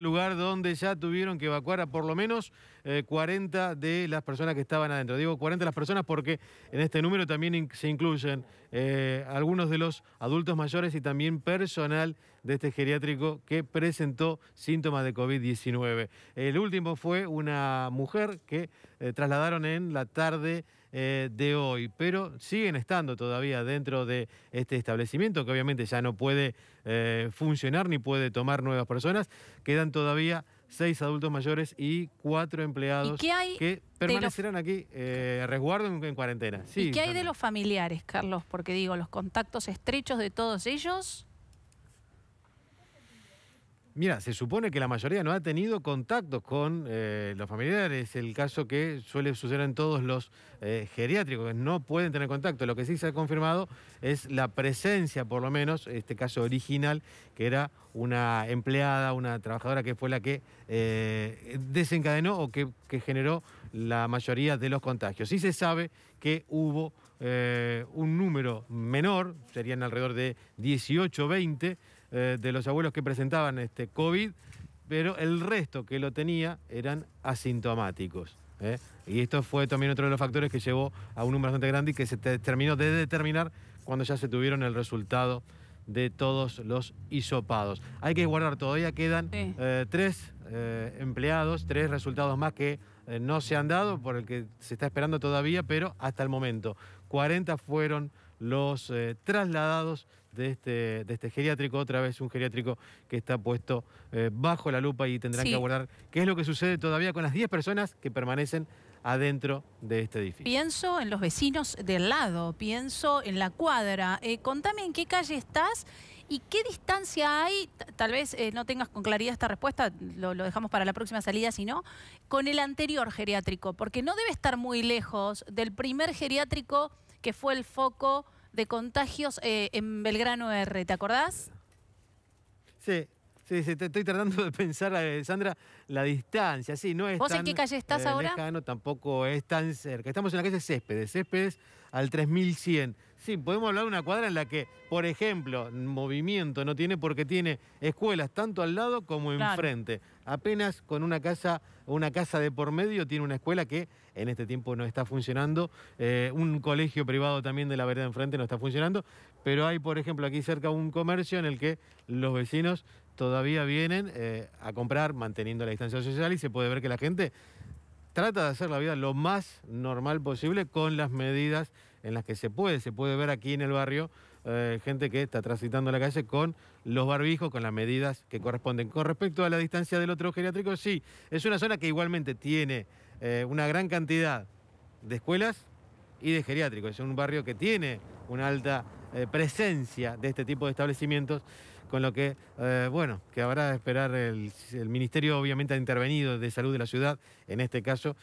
lugar donde ya tuvieron que evacuar a por lo menos 40 eh, de las personas que estaban adentro. Digo 40 de las personas porque en este número también se incluyen eh, algunos de los adultos mayores y también personal de este geriátrico que presentó síntomas de COVID-19. El último fue una mujer que eh, trasladaron en la tarde eh, de hoy, pero siguen estando todavía dentro de este establecimiento que obviamente ya no puede funcionar ni puede tomar nuevas personas. Quedan todavía seis adultos mayores y cuatro empleados que permanecieron aquí eh, resguardo en, cuarentena. ¿Y qué hay de los familiares, Carlos? Porque digo, los contactos estrechos de todos ellos. Mira, se supone que la mayoría no ha tenido contactos con eh, los familiares, el caso que suele suceder en todos los eh, geriátricos, que no pueden tener contacto. Lo que sí se ha confirmado es la presencia, por lo menos, este caso original, que era una empleada, una trabajadora que fue la que eh, desencadenó o que, que, generó la mayoría de los contagios. Sí se sabe que hubo un número menor, serían alrededor de 18 20 eh, de los abuelos que presentaban este COVID, pero el resto que lo tenía eran asintomáticos. ¿eh? Y esto fue también otro de los factores que llevó a un número bastante grande y que se terminó de determinar cuando ya se tuvieron el resultado de todos los hisopados. Hay que guardar, todavía quedan eh, tres empleados, tres resultados más que no se han dado, por el que se está esperando todavía, pero hasta el momento. 40 fueron los trasladados de este, de este geriátrico, otra vez un geriátrico que está puesto eh, bajo la lupa y tendrán que abordar qué es lo que sucede todavía con las 10 personas que permanecen adentro de este edificio. Pienso en los vecinos del lado, pienso en la cuadra. Eh, contame en qué calle estás y qué distancia hay, tal vez eh, no tengas con claridad esta respuesta, lo, lo dejamos para la próxima salida, si no, con el anterior geriátrico, porque no debe estar muy lejos del primer geriátrico que fue el foco de contagios eh, en Belgrano R, ¿te acordás? Sí, Sí, sí, estoy tratando de pensar, eh, Sandra, la distancia. Sí, no es ¿Vos en qué calle estás eh, ahora? Lejano, tampoco es tan cerca. Estamos en la calle Céspedes. Céspedes al 3100. Sí, podemos hablar de una cuadra en la que, por ejemplo, movimiento no tiene porque tiene escuelas tanto al lado como enfrente. Apenas con una casa, una casa de por medio tiene una escuela que en este tiempo no está funcionando. Eh, un colegio privado también de la vereda enfrente no está funcionando. Pero hay, por ejemplo, aquí cerca un comercio en el que los vecinos todavía vienen eh, a comprar manteniendo la distancia social y se puede ver que la gente trata de hacer la vida lo más normal posible con las medidas en las que se puede. Se puede ver aquí en el barrio eh, gente que está transitando la calle con los barbijos, con las medidas que corresponden. Con respecto a la distancia del otro geriátrico, sí, es una zona que igualmente tiene eh, una gran cantidad de escuelas y de geriátricos. Es un barrio que tiene una alta eh, presencia de este tipo de establecimientos, con lo que, eh, bueno, que habrá de esperar el, Ministerio, obviamente, ha intervenido de salud de la ciudad, en este caso,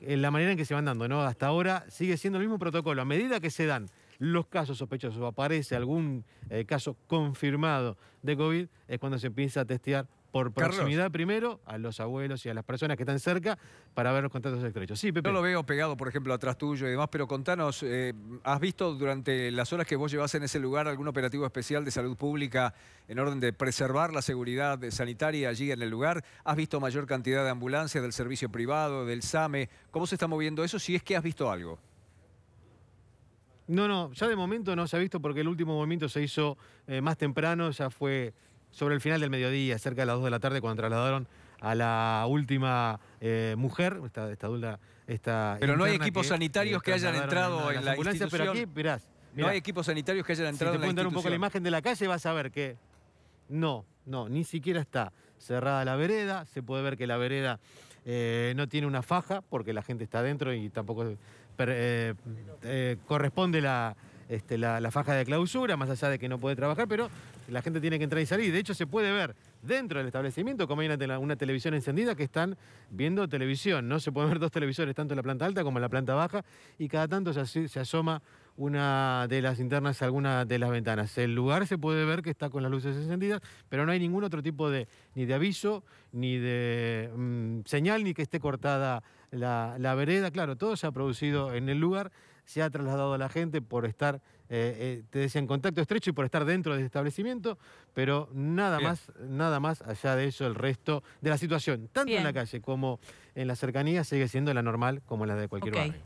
en eh, la manera en que se van dando, ¿no? Hasta ahora sigue siendo el mismo protocolo, a medida que se dan los casos sospechosos, o aparece algún caso confirmado de COVID, es cuando se empieza a testear por proximidad primero a los abuelos y a las personas que están cerca para ver los contactos estrechos. Sí, Yo lo veo pegado, por ejemplo, atrás tuyo y demás, pero contanos, eh, ¿has visto durante las horas que vos llevas en ese lugar algún operativo especial de salud pública en orden de preservar la seguridad sanitaria allí en el lugar? ¿Has visto mayor cantidad de ambulancias del servicio privado, del SAME? ¿Cómo se está moviendo eso si es que has visto algo? No, no, ya de momento no se ha visto porque el último movimiento se hizo eh, más temprano, ya fue sobre el final del mediodía, cerca de las 2 de la tarde, cuando trasladaron a la última eh, mujer, esta, esta adulta, esta. Pero no hay equipos sanitarios que, hayan entrado en, la, institución. pero aquí, no hay equipos sanitarios que hayan entrado si te en un poco la imagen de la calle, vas a ver que no, no, ni siquiera está cerrada la vereda, se puede ver que la vereda eh, no tiene una faja porque la gente está adentro y tampoco eh, corresponde la, este, la, faja de clausura, más allá de que no puede trabajar, pero la gente tiene que entrar y salir. De hecho, se puede ver dentro del establecimiento, como hay una, televisión encendida, que están viendo televisión, ¿no? Se pueden ver dos televisores, tanto en la planta alta como en la planta baja, y cada tanto se, asoma una de las internas, alguna de las ventanas. El lugar se puede ver que está con las luces encendidas, pero no hay ningún otro tipo de, ni de aviso, ni de mm, señal, ni que esté cortada la vereda. Claro, todo se ha producido en el lugar se ha trasladado a la gente por estar, eh, eh, te decía, en contacto estrecho y por estar dentro del establecimiento, pero nada más, nada más allá de eso, el resto de la situación, tanto en la calle como en la cercanía, sigue siendo la normal como la de cualquier barrio.